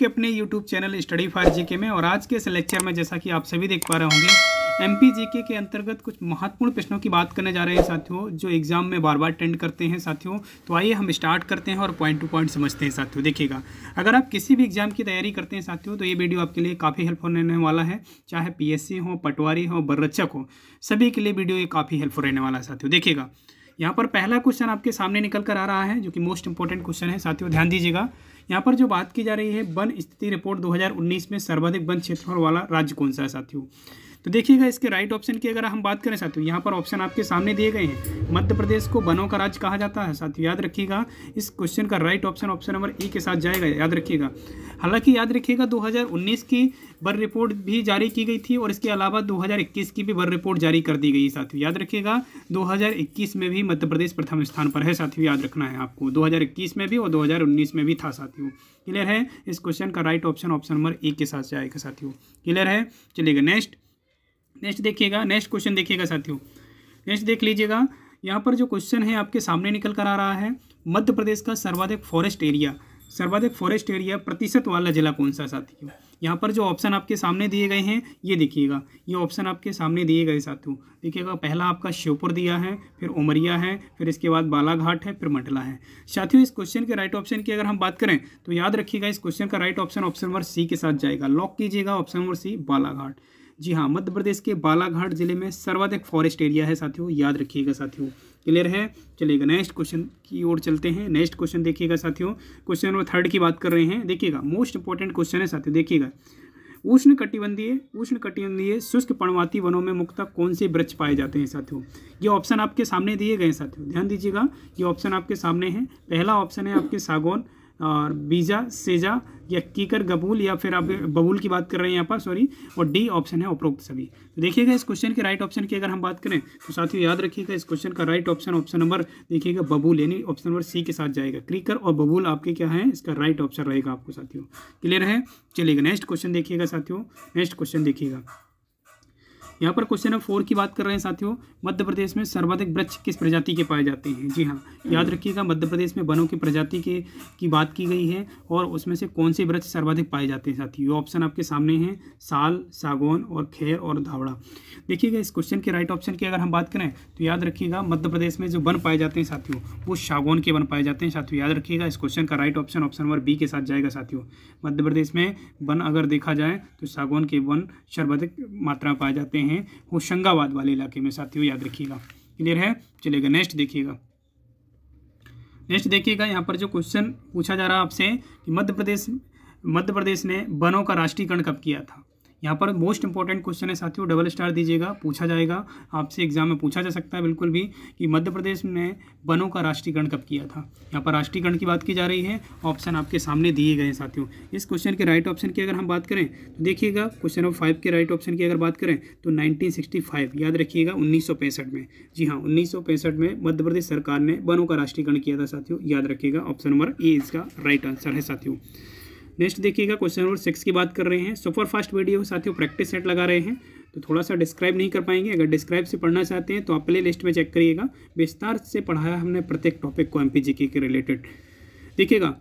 आपके अपने YouTube channel study for GK में और आज के इस लेक्चर में जैसा कि आप सभी देख पा रहे होंगे एम पी जीके के अंतर्गत कुछ महत्वपूर्ण प्रश्नों की बात करने जा रहे हैं साथियों जो एग्जाम में बार बार अटेंड करते हैं साथियों तो आइए हम स्टार्ट करते हैं और पॉइंट टू पॉइंट समझते हैं साथियों देखिएगा अगर आप किसी भी एग्जाम की तैयारी करते हैं साथियों तो ये वीडियो आपके लिए काफ़ी हेल्पफुल रहने वाला है चाहे पी हो पटवारी हो बर्रक्षक हो सभी के लिए वीडियो ये काफ़ी हेल्पफुल रहने वाला है साथियों देखिएगा यहाँ पर पहला क्वेश्चन आपके सामने निकल कर आ रहा है जो कि मोस्ट इंपॉर्टेंट क्वेश्चन है साथियों ध्यान दीजिएगा यहाँ पर जो बात की जा रही है वन स्थिति रिपोर्ट 2019 में सर्वाधिक वन क्षेत्रफल वाला राज्य कौन सा है साथियों तो देखिएगा इसके राइट ऑप्शन की अगर हम बात करें साथियों यहाँ पर ऑप्शन आपके सामने दिए गए हैं मध्य प्रदेश को बनों का राज्य कहा जाता है साथियों याद रखिएगा इस क्वेश्चन का right option option number A के साथ जाएगा याद रखिएगा हालांकि याद रखिएगा 2019 की बर रिपोर्ट भी जारी की गई थी और इसके अलावा 2021 की भी बर रिपोर्ट जारी कर दी गई साथियों याद रखिएगा 2021 में भी मध्य प्रदेश प्रथम स्थान पर है साथियों याद रखना है आपको 2021 में भी और 2019 में भी था साथियों क्लियर है इस क्वेश्चन का right option option number A के साथ जाएगा साथियों क्लियर है चलिएगा नेक्स्ट नेक्स्ट देखिएगा नेक्स्ट क्वेश्चन देखिएगा साथियों नेक्स्ट देख लीजिएगा यहाँ पर जो क्वेश्चन है आपके सामने निकल कर आ रहा है मध्य प्रदेश का सर्वाधिक फॉरेस्ट एरिया सर्वाधिक फॉरेस्ट एरिया प्रतिशत वाला जिला कौन सा साथियों यहाँ पर जो ऑप्शन आपके सामने दिए गए हैं ये देखिएगा ये ऑप्शन आपके सामने दिए गए साथियों देखिएगा पहला आपका श्योपुर दिया है फिर उमरिया है फिर इसके बाद बालाघाट है फिर मंडला है साथियों इस क्वेश्चन के राइट ऑप्शन की अगर हम बात करें तो याद रखिएगा इस क्वेश्चन का right option option number C के साथ जाएगा लॉक कीजिएगा ऑप्शन नंबर सी बालाघाट जी हाँ मध्य प्रदेश के बालाघाट जिले में सर्वाधिक फॉरेस्ट एरिया है साथियों याद रखिएगा साथियों क्लियर है चलिएगा नेक्स्ट क्वेश्चन की ओर चलते हैं नेक्स्ट क्वेश्चन देखिएगा साथियों क्वेश्चन नंबर थर्ड की बात कर रहे हैं देखिएगा मोस्ट इंपॉर्टेंट क्वेश्चन है साथियों देखिएगा उष्ण कटिबंधीय उष्ण कटिबंधीय शुष्क पर्णवाती वनों में मुख्यतः कौन से वृक्ष पाए जाते हैं साथियों ये ऑप्शन आपके सामने दिए गए साथियों ध्यान दीजिएगा ये ऑप्शन आपके सामने है पहला ऑप्शन है आपके सागौन और बीजा सेजा या कीकर गबूल या फिर आप बबूल की बात कर रहे हैं यहाँ पर सॉरी और डी ऑप्शन है उपरोक्त सभी तो देखिएगा इस क्वेश्चन के राइट ऑप्शन की अगर हम बात करें तो साथियों याद रखिएगा इस क्वेश्चन का राइट ऑप्शन ऑप्शन नंबर देखिएगा बबूल यानी ऑप्शन नंबर सी के साथ जाएगा क्रीकर और बबूल आपके क्या है इसका राइट ऑप्शन रहेगा आपको साथियों क्लियर है चलिएगा नेक्स्ट क्वेश्चन देखिएगा साथियों नेक्स्ट क्वेश्चन देखिएगा यहाँ पर क्वेश्चन नंबर फोर की बात कर रहे हैं साथियों मध्य प्रदेश में सर्वाधिक वृक्ष किस प्रजाति के पाए जाते हैं जी हाँ याद हम्म। रखिएगा मध्य प्रदेश में वनों की प्रजाति के की बात की गई है और उसमें से कौन से वृक्ष सर्वाधिक पाए जाते हैं साथियों ऑप्शन आपके सामने हैं साल सागौन और खैर और धावड़ा देखिएगा इस क्वेश्चन के राइट ऑप्शन की अगर हम बात करें तो याद रखिएगा मध्य प्रदेश में जो वन पाए जाते हैं साथियों वो सागौन के वन पाए जाते हैं साथियों याद रखिएगा इस क्वेश्चन का right option option number B के साथ जाएगा साथियों मध्य प्रदेश में वन अगर देखा जाए तो सागौन के वन सर्वाधिक मात्रा में पाए जाते हैं हैं होशंगाबाद वाले इलाके में साथियों याद रखिएगा क्लियर है चलेगा नेक्स्ट देखिएगा नेक्स्ट देखिएगा यहाँ पर जो क्वेश्चन पूछा जा रहा है आपसे कि मध्य प्रदेश मध्य प्रदेश ने वनों का राष्ट्रीयकरण कब किया था यहाँ पर मोस्ट इंपॉर्टेंट क्वेश्चन है साथियों डबल स्टार दीजिएगा पूछा जाएगा आपसे एग्जाम में पूछा जा सकता है बिल्कुल भी कि मध्य प्रदेश ने वनों का राष्ट्रीयकरण कब किया था यहाँ पर राष्ट्रीयकरण की बात की जा रही है ऑप्शन आपके सामने दिए गए हैं साथियों इस क्वेश्चन के राइट ऑप्शन की अगर हम बात करें तो देखिएगा क्वेश्चन नंबर फाइव के राइट ऑप्शन की अगर बात करें तो नाइनटीन याद रखिएगा उन्नीस में जी हाँ उन्नीस में मध्य प्रदेश सरकार ने वनों का राष्ट्रीयकरण किया था साथियों याद रखिएगा ऑप्शन नंबर ए इसका राइट आंसर है साथियों नेक्स्ट देखिएगा क्वेश्चन नंबर सिक्स की बात कर रहे हैं सुपर फास्ट वीडियो साथियों प्रैक्टिस सेट लगा रहे हैं तो थोड़ा सा डिस्क्राइब नहीं कर पाएंगे अगर डिस्क्राइब से पढ़ना चाहते हैं तो आप प्ले लिस्ट में चेक करिएगा विस्तार से पढ़ाया हमने प्रत्येक टॉपिक को एम के रिलेटेड देखिएगा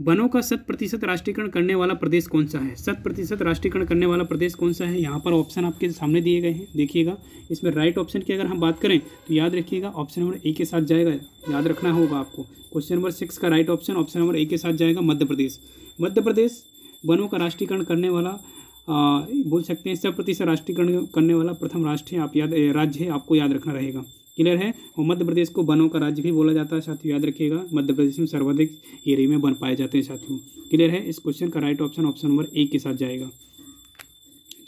वनों का शत प्रतिशत राष्ट्रीयकरण करने वाला प्रदेश कौन सा है शत प्रतिशत राष्ट्रीयकरण करने वाला प्रदेश कौन सा है यहाँ पर ऑप्शन आपके सामने दिए गए हैं देखिएगा इसमें राइट ऑप्शन की अगर हम बात करें तो याद रखिएगा ऑप्शन नंबर ए के साथ जाएगा याद रखना होगा आपको क्वेश्चन नंबर सिक्स का right option option number A के साथ जाएगा मध्य प्रदेश मध्य प्रदेश वनों का राष्ट्रीयकरण करने वाला आ, बोल सकते हैं शत प्रतिशत राष्ट्रीयकरण करने वाला प्रथम राष्ट्र है आप याद राज्य है आपको याद रखना रहेगा क्लियर है और मध्य प्रदेश को वनों का राज्य भी बोला जाता है साथियों याद रखिएगा मध्य प्रदेश में सर्वाधिक एरिए में वन पाए जाते हैं साथियों क्लियर है इस क्वेश्चन का राइट ऑप्शन ऑप्शन नंबर एक के साथ जाएगा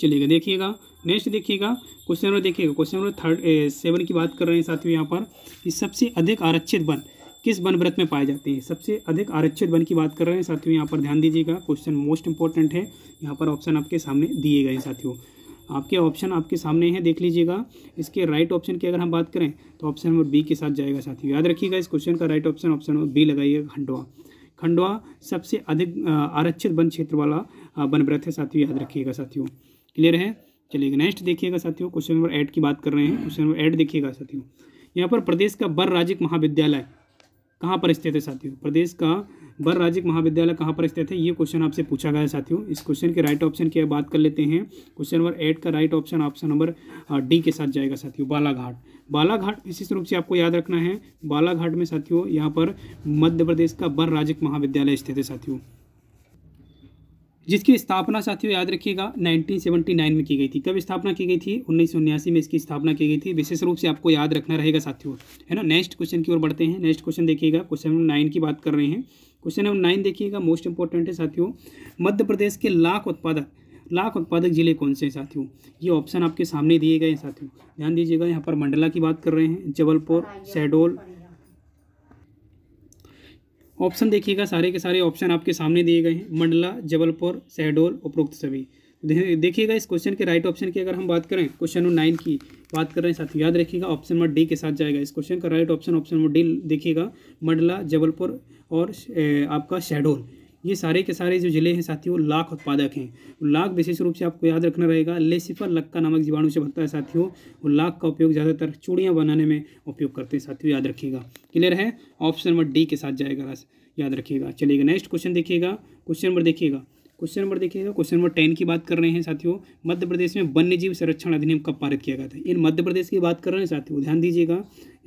चलिएगा देखिएगा नेक्स्ट देखिएगा क्वेश्चन नंबर देखिएगा क्वेश्चन नंबर थर्ड सेवन की बात कर रहे हैं साथियों यहाँ पर कि सबसे अधिक आरक्षित वन किस वन व्रत में पाए जाते हैं सबसे अधिक आरक्षित वन की बात कर रहे हैं साथियों यहाँ पर ध्यान दीजिएगा क्वेश्चन मोस्ट इंपॉर्टेंट है यहाँ पर ऑप्शन आपके सामने दिए गए हैं साथियों आपके ऑप्शन आपके सामने हैं देख लीजिएगा इसके राइट ऑप्शन की अगर हम बात करें तो ऑप्शन नंबर बी के साथ जाएगा साथियों याद रखिएगा इस क्वेश्चन का right option option number B लगाइएगा खंडवा खंडवा सबसे अधिक आरक्षित वन क्षेत्र वाला वन व्रत है साथियों याद रखिएगा साथियों क्लियर है चलिएगा नेक्स्ट देखिएगा साथियों क्वेश्चन नंबर एट की बात कर रहे हैं क्वेश्चन नंबर एट देखिएगा साथियों यहाँ पर प्रदेश का बर राज्य महाविद्यालय कहाँ पर स्थित है साथियों प्रदेश का बर राज्यिक महाविद्यालय कहाँ पर स्थित है ये क्वेश्चन आपसे पूछा गया है साथियों इस क्वेश्चन के राइट ऑप्शन की बात कर लेते हैं क्वेश्चन नंबर एट का right option option number D के साथ जाएगा साथियों बालाघाट बालाघाट विशेष रूप से आपको याद रखना है बालाघाट में साथियों यहाँ पर मध्य प्रदेश का बर राज्यिक महाविद्यालय स्थित है साथियों जिसकी स्थापना साथियों याद रखिएगा 1979 में की गई थी कब स्थापना की गई थी उन्नीस में इसकी स्थापना की गई थी विशेष रूप से आपको याद रखना रहेगा साथियों है ना नेक्स्ट क्वेश्चन की ओर बढ़ते हैं नेक्स्ट क्वेश्चन देखिएगा क्वेश्चन नंबर नाइन की बात कर रहे हैं क्वेश्चन नंबर नाइन देखिएगा मोस्ट इंपॉर्टेंट है साथियों मध्य प्रदेश के लाख उत्पादक लाख उत्पादक जिले कौन से हैं साथियों ये ऑप्शन आपके सामने दिए गए हैं साथियों ध्यान दीजिएगा यहाँ पर मंडला की बात कर रहे हैं जबलपुर शहडोल ऑप्शन देखिएगा सारे के सारे ऑप्शन आपके सामने दिए गए हैं मंडला जबलपुर शहडोल उपरोक्त सभी देखिएगा इस क्वेश्चन के राइट ऑप्शन की अगर हम बात करें क्वेश्चन नंबर नाइन की बात कर रहे हैं साथ याद रखिएगा ऑप्शन नंबर डी के साथ जाएगा इस क्वेश्चन का right option option number D देखिएगा मंडला जबलपुर और आपका शहडोल ये सारे के सारे जो जिले हैं साथियों लाख उत्पादक हैं लाख विशेष रूप से आपको याद रखना रहेगा लेसिफर लक्का नामक जीवाणु से बनता है साथियों और लाख का उपयोग ज़्यादातर चूड़ियाँ बनाने में उपयोग करते हैं साथियों याद रखिएगा क्लियर है ऑप्शन नंबर डी के साथ जाएगा याद रखिएगा चलिएगा नेक्स्ट क्वेश्चन देखिएगा क्वेश्चन नंबर देखिएगा क्वेश्चन नंबर देखिएगा क्वेश्चन नंबर टेन की बात कर रहे हैं साथियों मध्य प्रदेश में वन्य जीव संरक्षण अधिनियम कब पारित किया गया था इन मध्य प्रदेश की बात कर रहे हैं साथियों ध्यान दीजिएगा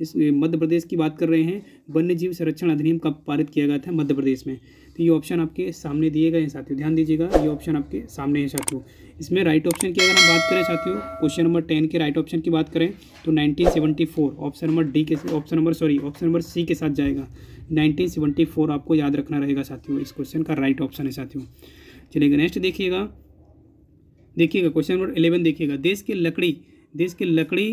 इस मध्य प्रदेश की बात कर रहे हैं वन्य जीव संरक्षण अधिनियम कब पारित किया गया था मध्य प्रदेश में तो ये ऑप्शन आपके सामने दिए गए हैं साथियों ध्यान दीजिएगा ये ऑप्शन आपके सामने है साथियों इसमें राइट ऑप्शन की अगर हम बात करें साथियों क्वेश्चन नंबर टेन के राइट ऑप्शन की बात करें तो नाइनटीन ऑप्शन नंबर डी के option number sorry option number C के साथ जाएगा नाइनटीन आपको याद रखना रहेगा साथियों इस क्वेश्चन का राइट ऑप्शन है साथियों चलेगा नेक्स्ट देखिएगा देखिएगा क्वेश्चन नंबर इलेवन देखिएगा देश की लकड़ी देश के लकड़ी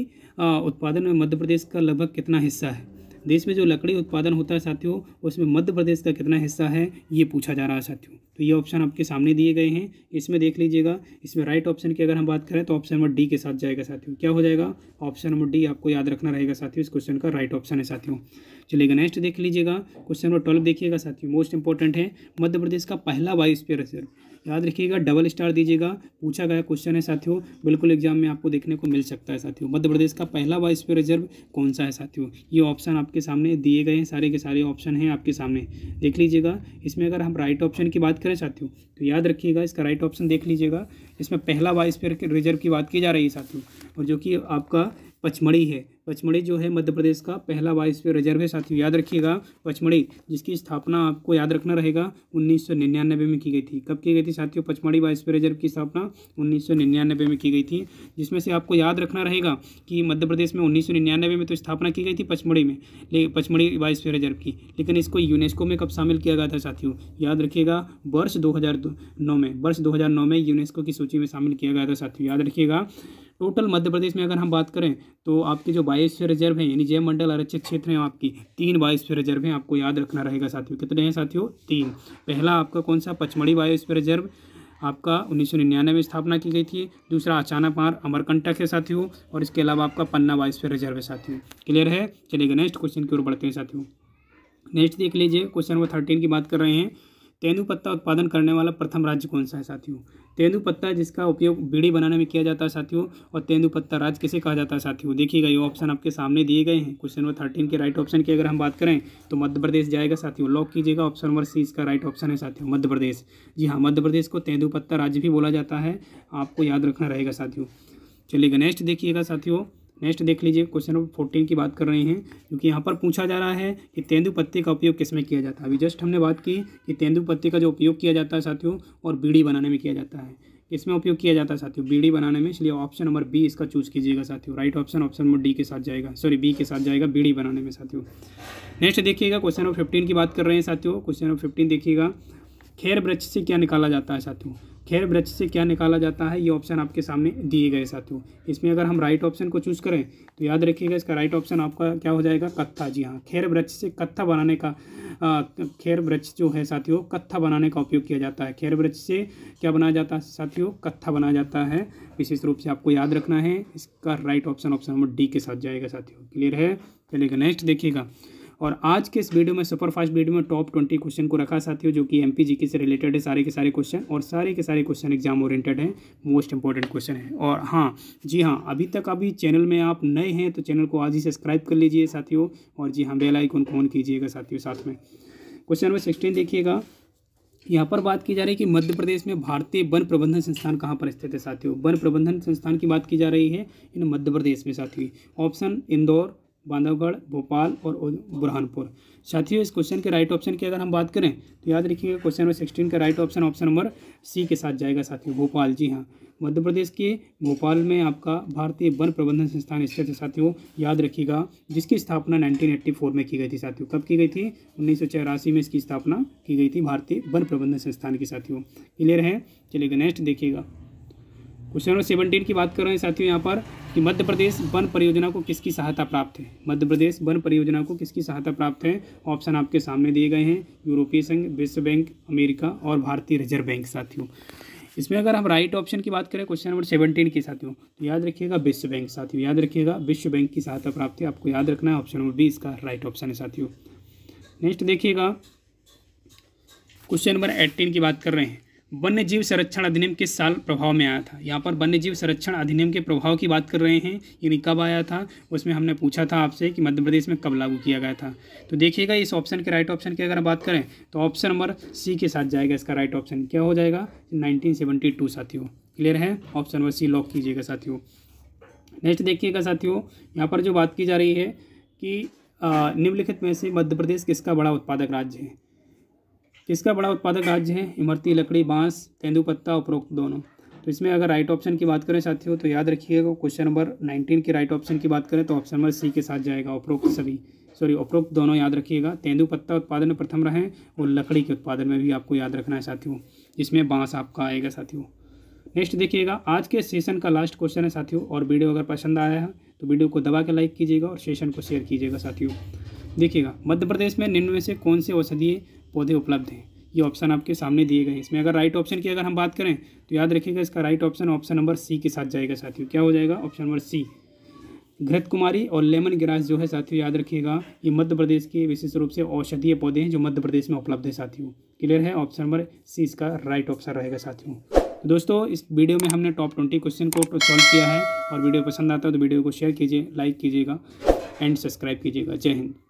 उत्पादन में मध्य प्रदेश का लगभग कितना हिस्सा है देश में जो लकड़ी उत्पादन होता है साथियों उसमें मध्य प्रदेश का कितना हिस्सा है ये पूछा जा रहा है साथियों तो ये ऑप्शन आपके सामने दिए गए हैं इसमें देख लीजिएगा इसमें राइट ऑप्शन की अगर हम बात करें तो ऑप्शन नंबर डी के साथ जाएगा साथियों क्या हो जाएगा ऑप्शन नंबर डी आपको याद रखना रहेगा साथियों इस क्वेश्चन का राइट ऑप्शन है साथियों चलेगा नेक्स्ट देख लीजिएगा क्वेश्चन नंबर ट्वेल्व देखिएगा साथियों मोस्ट इंपॉर्टेंट है मध्य प्रदेश का पहला स्पेयर रिजर्व याद रखिएगा डबल स्टार दीजिएगा पूछा गया क्वेश्चन है साथियों बिल्कुल एग्जाम में आपको देखने को मिल सकता है साथियों मध्य प्रदेश का पहला वायुस्फीयर रिजर्व कौन सा है साथियों ये ऑप्शन आपके सामने दिए गए हैं सारे के सारे ऑप्शन हैं आपके सामने देख लीजिएगा इसमें अगर हम राइट ऑप्शन की बात करें साथियों तो याद रखिएगा इसका राइट ऑप्शन देख लीजिएगा इसमें पहला वायुस्फीयर रिजर्व की बात की जा रही है साथियों और जो कि आपका पचमढ़ी है पचमढ़ी जो है मध्य प्रदेश का पहला वायव्य रिजर्व है साथियों याद रखिएगा पचमढ़ी जिसकी स्थापना आपको याद रखना रहेगा उन्नीस में की गई थी कब की गई थी साथियों पचमढ़ी वायव्य रिजर्व की स्थापना उन्नीस में की गई थी जिसमें से आपको याद रखना रहेगा कि मध्य प्रदेश में उन्नीस में तो स्थापना की गई थी पचमढ़ी में लेकिन पचमढ़ी वायव्य रिजर्व की लेकिन इसको यूनेस्को में कब शामिल किया गया था साथियों याद रखिएगा वर्ष दो में वर्ष दो में यूनेस्को की सूची में शामिल किया गया था साथियों याद रखिएगा टोटल मध्य प्रदेश में अगर हम बात करें तो आपके जो बायोस्फीयर रिजर्व है यानी जय मंडल आरक्षित क्षेत्र है आपकी तीन बायोस्फीयर रिजर्व है आपको याद रखना रहेगा साथियों कितने हैं साथियों तीन पहला आपका कौन सा पचमढ़ी बायोस्फीयर रिजर्व आपका उन्नीस सौ निन्यानवे में स्थापना की गई थी दूसरा अचानापार अमरकंटक है साथियों और इसके अलावा आपका पन्ना बायोस्फीयर रिजर्व है साथियों क्लियर है चलिएगा नेक्स्ट क्वेश्चन की ओर बढ़ते हैं साथियों नेक्स्ट देख लीजिए क्वेश्चन नंबर थर्टीन की बात कर रहे हैं तेंदुपत्ता उत्पादन करने वाला प्रथम राज्य कौन सा है साथियों तेंदुपत्ता जिसका उपयोग बीड़ी बनाने में किया जाता है साथियों और तेंदुपत्ता राज्य किसे कहा जाता है साथियों देखिएगा ये ऑप्शन आपके सामने दिए गए हैं क्वेश्चन नंबर थर्टीन के राइट ऑप्शन की अगर हम बात करें तो मध्य प्रदेश जाएगा साथियों लॉक कीजिएगा ऑप्शन नंबर सी इसका राइट ऑप्शन है साथियों मध्य प्रदेश जी हाँ मध्य प्रदेश को तेंदुपत्ता राज्य भी बोला जाता है आपको याद रखना रहेगा साथियों चलिएगा नेक्स्ट देखिएगा साथियों नेक्स्ट देख लीजिए क्वेश्चन नंबर फोर्टीन की बात कर रहे हैं क्योंकि यहाँ पर पूछा जा रहा है कि तेंदु पत्ते का उपयोग किस में किया जाता है अभी जस्ट हमने बात की कि तेंदु पत्ते का जो उपयोग किया जाता है साथियों और बीड़ी बनाने में किया जाता है इसमें उपयोग किया जाता है साथियों बीड़ी बनाने में इसलिए ऑप्शन नंबर बी इसका चूज कीजिएगा साथियों right option option number D के साथ जाएगा सॉरी बी के साथ जाएगा बीड़ी बनाने में साथियों नेक्स्ट देखिएगा क्वेश्चन नंबर फिफ्टीन की बात कर रहे हैं साथियों क्वेश्चन नंबर फिफ्टीन देखिएगा खैर वृक्ष से क्या निकाला जाता है साथियों खैर वृक्ष से क्या निकाला जाता है ये ऑप्शन आपके सामने दिए गए साथियों इसमें अगर हम राइट ऑप्शन को चूज़ करें तो याद रखिएगा इसका राइट ऑप्शन आपका क्या हो जाएगा कत्था जी हाँ खैर वृक्ष से कत्था बनाने का खैर वृक्ष जो है साथियों कत्था बनाने का उपयोग किया जाता है खैर वृक्ष से क्या बनाया जाता है साथियों कत्था बनाया जाता है विशेष रूप से आपको याद रखना है इसका right option option number D के साथ जाएगा साथियों क्लियर है चलेगा नेक्स्ट देखिएगा और आज के इस वीडियो में सुपर फास्ट वीडियो में टॉप ट्वेंटी क्वेश्चन को रखा साथियों जो कि एम पी से रिलेटेड है सारे के सारे क्वेश्चन और सारे के सारे क्वेश्चन एग्जाम ओरिएंटेड हैं मोस्ट इंपॉर्टेंट क्वेश्चन है और हाँ जी हाँ अभी तक अभी चैनल में आप नए हैं तो चैनल को आज ही सब्सक्राइब कर लीजिए साथियों और जी हाँ बेलाइक आइकन कीजिएगा साथियों साथ में क्वेश्चन नंबर सिक्सटीन देखिएगा यहाँ पर बात की जा रही है कि मध्य प्रदेश में भारतीय वन प्रबंधन संस्थान कहाँ पर स्थित है साथियों वन प्रबंधन संस्थान की बात की जा रही है इन मध्य प्रदेश में साथियों ऑप्शन इंदौर बांधवगढ़ भोपाल और बुरहानपुर साथियों इस क्वेश्चन के राइट ऑप्शन की अगर हम बात करें तो याद रखिएगा क्वेश्चन नंबर सिक्सटीन का right option option number C के साथ जाएगा साथियों भोपाल जी हाँ मध्य प्रदेश के भोपाल में आपका भारतीय वन प्रबंधन संस्थान स्थित है साथियों याद रखिएगा जिसकी स्थापना 1984 में की गई थी साथियों कब की गई थी उन्नीस में इसकी स्थापना की गई थी भारतीय वन प्रबंधन संस्थान के साथियों क्लियर है चलिएगा नेक्स्ट देखिएगा क्वेश्चन नंबर सेवनटीन की बात कर रहे हैं साथियों यहाँ पर कि मध्य प्रदेश वन परियोजना को किसकी सहायता प्राप्त है मध्य प्रदेश वन परियोजना को किसकी सहायता प्राप्त है ऑप्शन आपके सामने दिए गए हैं यूरोपीय संघ विश्व बैंक अमेरिका और भारतीय रिजर्व बैंक साथियों इसमें अगर हम राइट ऑप्शन की बात करें क्वेश्चन नंबर सेवनटीन के साथियों तो याद रखिएगा विश्व बैंक साथियों याद रखिएगा विश्व बैंक की सहायता प्राप्त है आपको याद रखना है ऑप्शन नंबर बी इसका राइट ऑप्शन है साथियों नेक्स्ट देखिएगा क्वेश्चन नंबर एट्टीन की बात कर रहे हैं वन्य जीव संरक्षण अधिनियम किस साल प्रभाव में आया था यहाँ पर वन्य जीव संरक्षण अधिनियम के प्रभाव की बात कर रहे हैं यानी कब आया था उसमें हमने पूछा था आपसे कि मध्य प्रदेश में कब लागू किया गया था तो देखिएगा इस ऑप्शन के राइट ऑप्शन की अगर बात करें तो ऑप्शन नंबर सी के साथ जाएगा इसका राइट ऑप्शन क्या हो जाएगा नाइनटीन साथियों क्लियर है ऑप्शन नंबर सी लॉक कीजिएगा साथियों नेक्स्ट देखिएगा साथियों यहाँ पर जो बात की जा रही है कि निम्नलिखित में से मध्य प्रदेश किसका बड़ा उत्पादक राज्य है इसका बड़ा उत्पादक राज्य है इमरती लकड़ी बांस तेंदुपत्ता उपरोक्त दोनों तो इसमें अगर राइट ऑप्शन की बात करें साथियों तो याद रखिएगा क्वेश्चन नंबर नाइनटीन के राइट ऑप्शन की बात करें तो ऑप्शन नंबर सी के साथ जाएगा उपरोक्त सभी सॉरी उपरोक्त दोनों याद रखिएगा तेंदुपत्ता उत्पादन में प्रथम रहें और लकड़ी के उत्पादन में भी आपको याद रखना है साथियों जिसमें बांस आपका आएगा साथियों नेक्स्ट देखिएगा आज के सेशन का लास्ट क्वेश्चन है साथियों और वीडियो अगर पसंद आया है तो वीडियो को दबा के लाइक कीजिएगा और सेशन को शेयर कीजिएगा साथियों देखिएगा मध्य प्रदेश में निम्न में से कौन से औषधीय पौधे उपलब्ध हैं ये ऑप्शन आपके सामने दिए गए हैं इसमें अगर राइट ऑप्शन की अगर हम बात करें तो याद रखिएगा इसका right option option number C के साथ जाएगा साथियों क्या हो जाएगा ऑप्शन नंबर सी घृत कुमारी और लेमन ग्रास जो है साथियों याद रखिएगा ये मध्य प्रदेश के विशेष रूप से औषधीय पौधे हैं जो मध्य प्रदेश में उपलब्ध है साथियों क्लियर है ऑप्शन नंबर सी इसका राइट ऑप्शन रहेगा साथियों तो दोस्तों इस वीडियो में हमने टॉप ट्वेंटी क्वेश्चन को सॉल्व किया है और वीडियो पसंद आता है तो वीडियो को शेयर कीजिए लाइक कीजिएगा एंड सब्सक्राइब कीजिएगा जय हिंद